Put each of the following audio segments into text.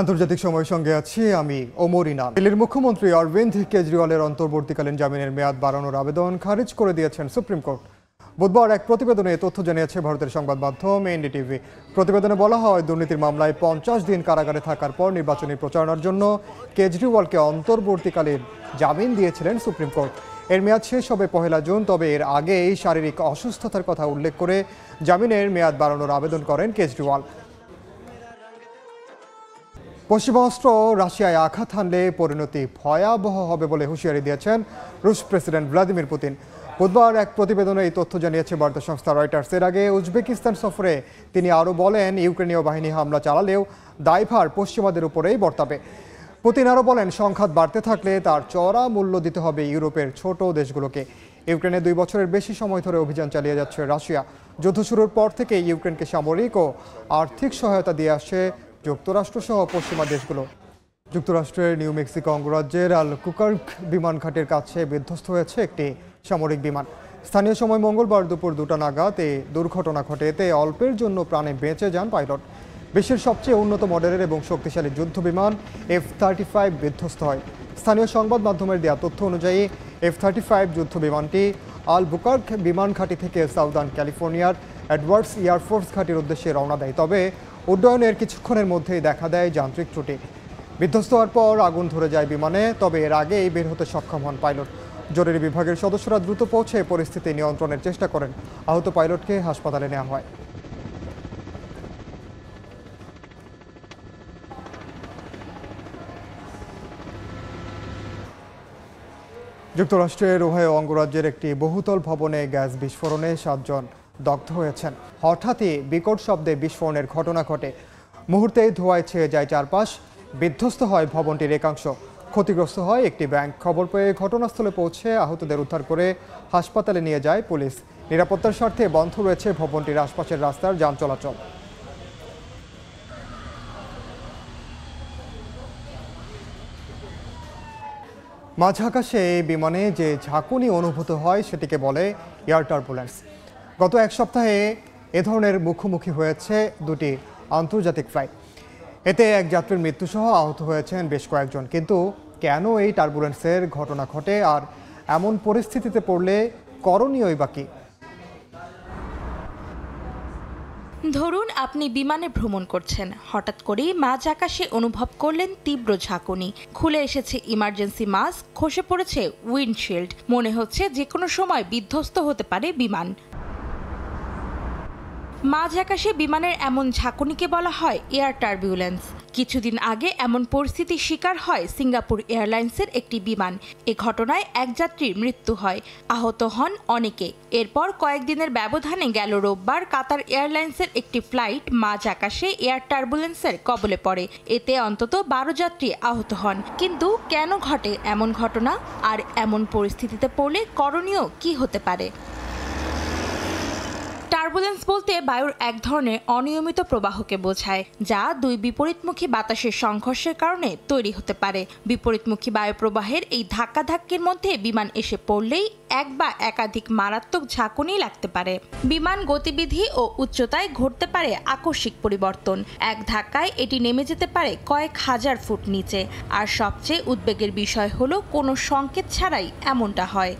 আন্তর্জাতিক সময়ের সঙ্গে আছি আমি ওমর ইনাম দিল্লির মুখ্যমন্ত্রী অরবিন্দ কেজরিওয়ালের অন্তর্বর্তীকালীন জামিনের মেয়াদ বাড়ানোর আবেদন খারিজ করে দিয়েছেন সুপ্রিম কোর্ট বুধবার এক প্রতিবেদনে তথ্য জানিয়েছে ভারতের সংবাদ মাধ্যম এনডিটিভি প্রতিবেদনে বলা হয় দুর্নীতির মামলায় পঞ্চাশ দিন কারাগারে থাকার পর নির্বাচনী প্রচারণার জন্য কেজরিওয়ালকে অন্তর্বর্তীকালীন জামিন দিয়েছিলেন সুপ্রিম কোর্ট এর মেয়াদ শেষ হবে পহেলা জুন তবে এর আগেই শারীরিক অসুস্থতার কথা উল্লেখ করে জামিনের মেয়াদ বাড়ানোর আবেদন করেন কেজরিওয়াল পশ্চিমাস্ত্র রাশিয়ায় আঘাত হানলে পরিণতি ভয়াবহ হবে বলে হুঁশিয়ারি দিয়েছেন রুশ প্রেসিডেন্ট ভ্লাদিমির পুতিন বুধবার এক প্রতিবেদনে এই তথ্য জানিয়েছে বার্তা সংস্থা রয়টার্স এর আগে উজবেকিস্তান সফরে তিনি আরও বলেন ইউক্রেনীয় বাহিনী হামলা চালালেও দায়ভার পশ্চিমাদের উপরেই বর্তাবে পুতিন আরও বলেন সংঘাত বাড়তে থাকলে তার চড়া মূল্য দিতে হবে ইউরোপের ছোট দেশগুলোকে ইউক্রেনে দুই বছরের বেশি সময় ধরে অভিযান চালিয়ে যাচ্ছে রাশিয়া যুদ্ধ শুরুর পর থেকে ইউক্রেনকে সামরিক ও আর্থিক সহায়তা দিয়ে আসছে যুক্তরাষ্ট্রসহ পশ্চিমা দেশগুলো যুক্তরাষ্ট্রের নিউ মেক্সিকো অঙ্গরাজ্যের আল কুকার্ক বিমান ঘাটের কাছে বিধ্বস্ত হয়েছে একটি সামরিক বিমান স্থানীয় সময় মঙ্গলবার দুপুর দুটা নাগাদ এ দুর্ঘটনা ঘটে এতে অল্পের জন্য প্রাণে বেঁচে যান পাইলট বিশ্বের সবচেয়ে উন্নত মডেলের এবং শক্তিশালী যুদ্ধ বিমান এফ থার্টি ফাইভ বিধ্বস্ত হয় স্থানীয় সংবাদ মাধ্যমের দেওয়া তথ্য অনুযায়ী এফ থার্টি ফাইভ যুদ্ধ বিমানটি আল বুকার্ক বিমান ঘাঁটি থেকে সাউদার্ন ক্যালিফোর্নিয়ার অ্যাডওয়ার্ডস এয়ারফোর্স ঘাঁটির উদ্দেশ্যে রওনা দেয় তবে উড্ডয়নের কিছুক্ষণের মধ্যেই দেখা দেয় যান্ত্রিক ত্রুটি বিধ্বস্ত হওয়ার পর আগুন ধরে যায় বিমানে তবে এর আগেই বের হতে সক্ষম হন পাইলট জরুরি বিভাগের সদস্যরা দ্রুত পৌঁছে পরিস্থিতি নিয়ন্ত্রণের চেষ্টা করেন আহত পাইলটকে হাসপাতালে নেওয়া হয় যুক্তরাষ্ট্রের ওহায়ো অঙ্গরাজ্যের একটি বহুতল ভবনে গ্যাস বিস্ফোরণে সাতজন দগ্ধ হয়েছেন হঠাৎই বিকট শব্দে বিস্ফোরণের ঘটনা ঘটে মুহূর্তে ধোঁয়ায় ছেয়ে যায় চারপাশ বিধ্বস্ত হয় ভবনটির একাংশ ক্ষতিগ্রস্ত হয় একটি ব্যাংক খবর পেয়ে ঘটনাস্থলে পৌঁছে আহতদের উদ্ধার করে হাসপাতালে নিয়ে যায় পুলিশ নিরাপত্তার স্বার্থে বন্ধ রয়েছে ভবনটির আশপাশের রাস্তার যান চলাচল মাঝাকাশে এই বিমানে যে ঝাঁকুনি অনুভূত হয় সেটিকে বলে এয়ার টার্বুলেন্স গত এক সপ্তাহে এ ধরনের মুখোমুখি হয়েছে দুটি আন্তর্জাতিক ফ্লাইট এতে এক যাত্রীর মৃত্যুসহ আহত হয়েছেন বেশ কয়েকজন কিন্তু কেন এই টার্বুলেন্সের ঘটনা ঘটে আর এমন পরিস্থিতিতে পড়লে করণীয়ই বা ধরুন আপনি বিমানে ভ্রমণ করছেন হঠাৎ করেই মাঝ আকাশে অনুভব করলেন তীব্র ঝাঁকুনি খুলে এসেছে ইমার্জেন্সি মাস্ক খসে পড়েছে উইন্ডশিল্ড মনে হচ্ছে যে কোনো সময় বিধ্বস্ত হতে পারে বিমান মাঝ আকাশে বিমানের এমন ঝাঁকুনিকে বলা হয় এয়ার টার্বিউলেন্স কিছুদিন আগে এমন পরিস্থিতির শিকার হয় সিঙ্গাপুর এয়ারলাইন্সের একটি বিমান এ ঘটনায় এক যাত্রীর মৃত্যু হয় আহত হন অনেকে এরপর কয়েকদিনের ব্যবধানে গেল রোববার কাতার এয়ারলাইন্সের একটি ফ্লাইট মাঝ আকাশে এয়ার টার্বুলেন্সের কবলে পড়ে এতে অন্তত বারো যাত্রী আহত হন কিন্তু কেন ঘটে এমন ঘটনা আর এমন পরিস্থিতিতে পড়লে করণীয় কি হতে পারে টার্বুলেন্স বলতে বায়ুর এক ধরনের অনিয়মিত প্রবাহকে বোঝায় যা দুই বিপরীতমুখী বাতাসের সংঘর্ষের কারণে তৈরি হতে পারে বিপরীতমুখী বায়ু প্রবাহের এই ধাক্কা ধাক্কির মধ্যে বিমান এসে পড়লেই এক বা একাধিক মারাত্মক ঝাঁকুনি লাগতে পারে বিমান গতিবিধি ও উচ্চতায় ঘটতে পারে আকস্মিক পরিবর্তন এক ধাক্কায় এটি নেমে যেতে পারে কয়েক হাজার ফুট নিচে আর সবচেয়ে উদ্বেগের বিষয় হলো কোনো সংকেত ছাড়াই এমনটা হয়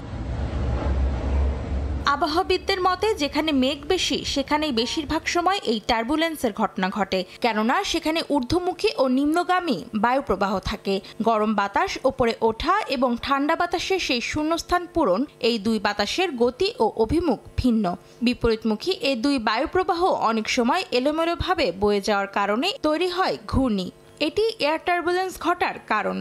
আবহাওয়াবিদদের মতে যেখানে মেঘ বেশি সেখানেই বেশিরভাগ সময় এই টার্বুলেন্সের ঘটনা ঘটে কেননা সেখানে ঊর্ধ্বমুখী ও নিম্নগামী বায়ুপ্রবাহ থাকে গরম বাতাস ওপরে ওঠা এবং ঠান্ডা বাতাসের সেই শূন্যস্থান পূরণ এই দুই বাতাসের গতি ও অভিমুখ ভিন্ন বিপরীতমুখী এই দুই বায়ুপ্রবাহ অনেক সময় এলোমেলোভাবে বয়ে যাওয়ার কারণে তৈরি হয় ঘূর্ণি এটি এয়ার টার্বুলেন্স ঘটার কারণ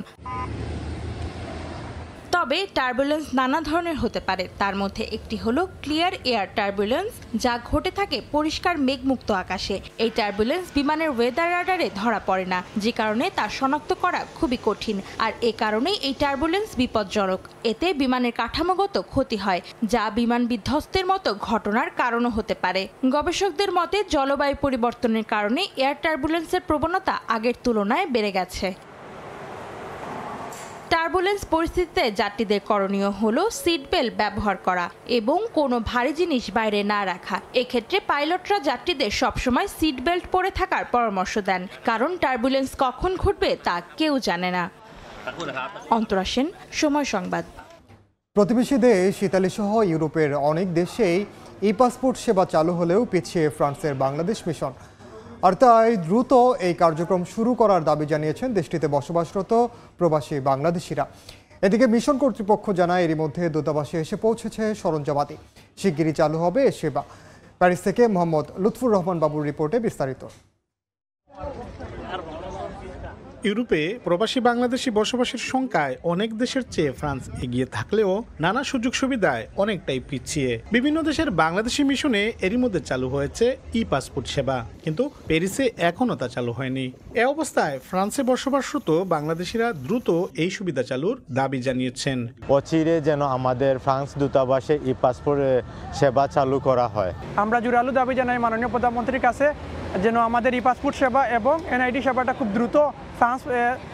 তবে টার্বুলেন্স নানা ধরনের হতে পারে তার মধ্যে একটি হলো ক্লিয়ার এয়ার টার্বুলেন্স যা ঘটে থাকে পরিষ্কার মেঘমুক্ত আকাশে এই টার্বুলেন্স বিমানের ওয়েদার রাডারে ধরা পড়ে না যে কারণে তা শনাক্ত করা খুবই কঠিন আর এ কারণেই এই টার্বুলেন্স বিপজ্জনক এতে বিমানের কাঠামোগত ক্ষতি হয় যা বিমান বিধ্বস্তের মতো ঘটনার কারণও হতে পারে গবেষকদের মতে জলবায়ু পরিবর্তনের কারণে এয়ার টার্বুলেন্সের প্রবণতা আগের তুলনায় বেড়ে গেছে টার্বুলেন্স পরিস্থিতিতে যাত্রীদের করণীয় হল সিট বেল্ট ব্যবহার করা এবং কোনো ভারী জিনিস বাইরে না রাখা এক্ষেত্রে পাইলটরা যাত্রীদের সবসময় সিট বেল্ট পরে থাকার পরামর্শ দেন কারণ টার্বুলেন্স কখন ঘটবে তা কেউ জানে না অন্তরাসেন সময় সংবাদ প্রতিবেশী দেশ সহ ইউরোপের অনেক দেশেই ই পাসপোর্ট সেবা চালু হলেও পিছিয়ে ফ্রান্সের বাংলাদেশ মিশন আর তাই দ্রুত এই কার্যক্রম শুরু করার দাবি জানিয়েছেন দেশটিতে বসবাসরত প্রবাসী বাংলাদেশিরা এদিকে মিশন কর্তৃপক্ষ জানায় এরই মধ্যে দূতাবাসে এসে পৌঁছেছে সরঞ্জামাদি শিগগিরই চালু হবে এ সেবা প্যারিস থেকে মোহাম্মদ লুৎফুর রহমান বাবুর রিপোর্টে বিস্তারিত ইউরোপে প্রবাসী বাংলাদেশি বসবাসের সংখ্যায় অনেক দেশের চেয়ে ফ্রান্স এগিয়ে থাকলেও নানা সুযোগ সুবিধায় অনেকটাই পিছিয়ে বিভিন্ন দেশের বাংলাদেশি মিশনে এরই মধ্যে চালু হয়েছে ই পাসপোর্ট সেবা কিন্তু প্যারিসে এখনও তা চালু হয়নি এ অবস্থায় ফ্রান্সে বসবাসরত বাংলাদেশিরা দ্রুত এই সুবিধা চালুর দাবি জানিয়েছেন অচিরে যেন আমাদের ফ্রান্স দূতাবাসে ই পাসপোর্ট সেবা চালু করা হয় আমরা জোরালো দাবি জানাই মাননীয় প্রধানমন্ত্রীর কাছে যেন আমাদের ই পাসপোর্ট সেবা এবং এনআইডি সেবাটা খুব দ্রুত ফ্রান্স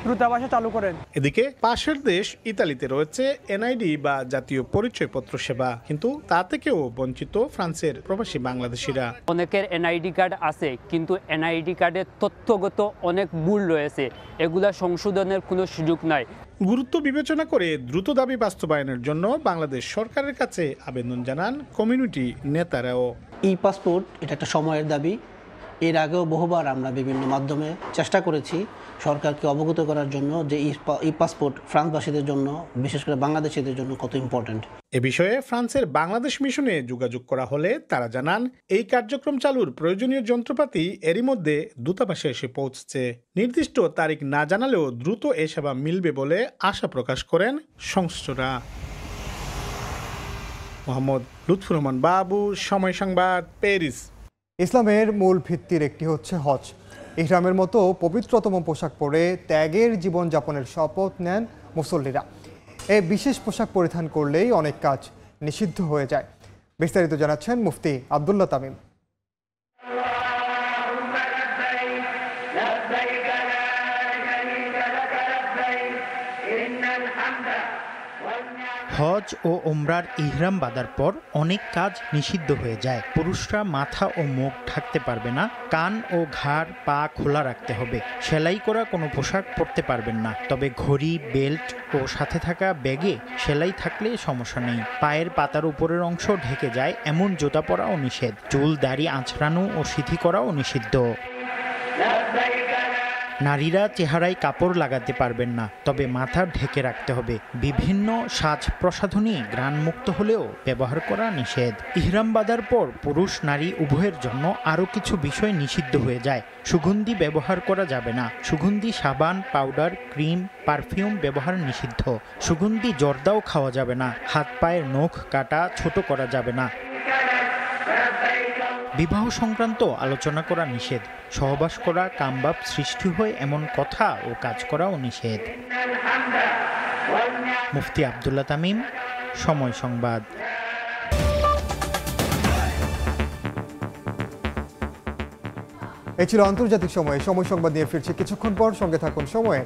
দূতাবাসে চালু করেন এদিকে পাশের দেশ ইতালিতে রয়েছে এনআইডি বা জাতীয় পরিচয়পত্র সেবা কিন্তু তা থেকেও বঞ্চিত ফ্রান্সের প্রবাসী বাংলাদেশিরা অনেকের এনআইডি কার্ড আছে কিন্তু এনআইডি কার্ডের তথ্যগত অনেক ভুল রয়েছে এগুলা সংশোধনের কোনো সুযোগ নাই গুরুত্ব বিবেচনা করে দ্রুত দাবি বাস্তবায়নের জন্য বাংলাদেশ সরকারের কাছে আবেদন জানান কমিউনিটি নেতারাও ই পাসপোর্ট এটা একটা সময়ের দাবি এর আগেও বহুবার আমরা বিভিন্ন মাধ্যমে চেষ্টা করেছি সরকারকে অবগত করার জন্য যে ই পাসপোর্ট ফ্রান্সবাসীদের জন্য বিশেষ করে বাংলাদেশিদের জন্য কত ইম্পর্ট্যান্ট এ বিষয়ে ফ্রান্সের বাংলাদেশ মিশনে যোগাযোগ করা হলে তারা জানান এই কার্যক্রম চালুর প্রয়োজনীয় যন্ত্রপাতি এরই মধ্যে দূতাবাসে এসে পৌঁছছে নির্দিষ্ট তারিখ না জানালেও দ্রুত এ সেবা মিলবে বলে আশা প্রকাশ করেন সংশ্লিষ্টরা মোহাম্মদ লুৎফুর রহমান বাবু সময় সংবাদ প্যারিস ইসলামের মূল ভিত্তির একটি হচ্ছে হজ ইহরামের মতো পবিত্রতম পোশাক পরে ত্যাগের জীবনযাপনের শপথ নেন মুসল্লিরা এ বিশেষ পোশাক পরিধান করলেই অনেক কাজ নিষিদ্ধ হয়ে যায় বিস্তারিত জানাচ্ছেন মুফতি আবদুল্লা তামিম হজ ও ওমরার ইহরাম বাঁধার পর অনেক কাজ নিষিদ্ধ হয়ে যায় পুরুষরা মাথা ও মুখ ঢাকতে পারবে না কান ও ঘাড় পা খোলা রাখতে হবে সেলাই করা কোনো পোশাক পরতে পারবেন না তবে ঘড়ি বেল্ট ও সাথে থাকা ব্যাগে সেলাই থাকলে সমস্যা নেই পায়ের পাতার উপরের অংশ ঢেকে যায় এমন জুতা পরাও নিষেধ চুল দাড়ি আঁচড়ানো ও সিঁথি করাও নিষিদ্ধ নারীরা চেহারায় কাপড় লাগাতে পারবেন না তবে মাথা ঢেকে রাখতে হবে বিভিন্ন সাজ প্রসাধনী গ্রাণমুক্ত হলেও ব্যবহার করা নিষেধ ইহরাম বাঁধার পর পুরুষ নারী উভয়ের জন্য আরও কিছু বিষয় নিষিদ্ধ হয়ে যায় সুগন্ধি ব্যবহার করা যাবে না সুগন্ধি সাবান পাউডার ক্রিম পারফিউম ব্যবহার নিষিদ্ধ সুগন্ধি জর্দাও খাওয়া যাবে না হাত পায়ের নখ কাটা ছোট করা যাবে না বিবাহ সংক্রান্ত আলোচনা করা নিষেধ সহবাস করা কামবাপ সৃষ্টি হয় এমন কথা ও কাজ করাও নিষেধ মুফতি আবদুল্লা তামিম সময় সংবাদ এ ছিল আন্তর্জাতিক সময়ে সময় সংবাদ নিয়ে ফিরছে কিছুক্ষণ পর সঙ্গে থাকুন সময়ে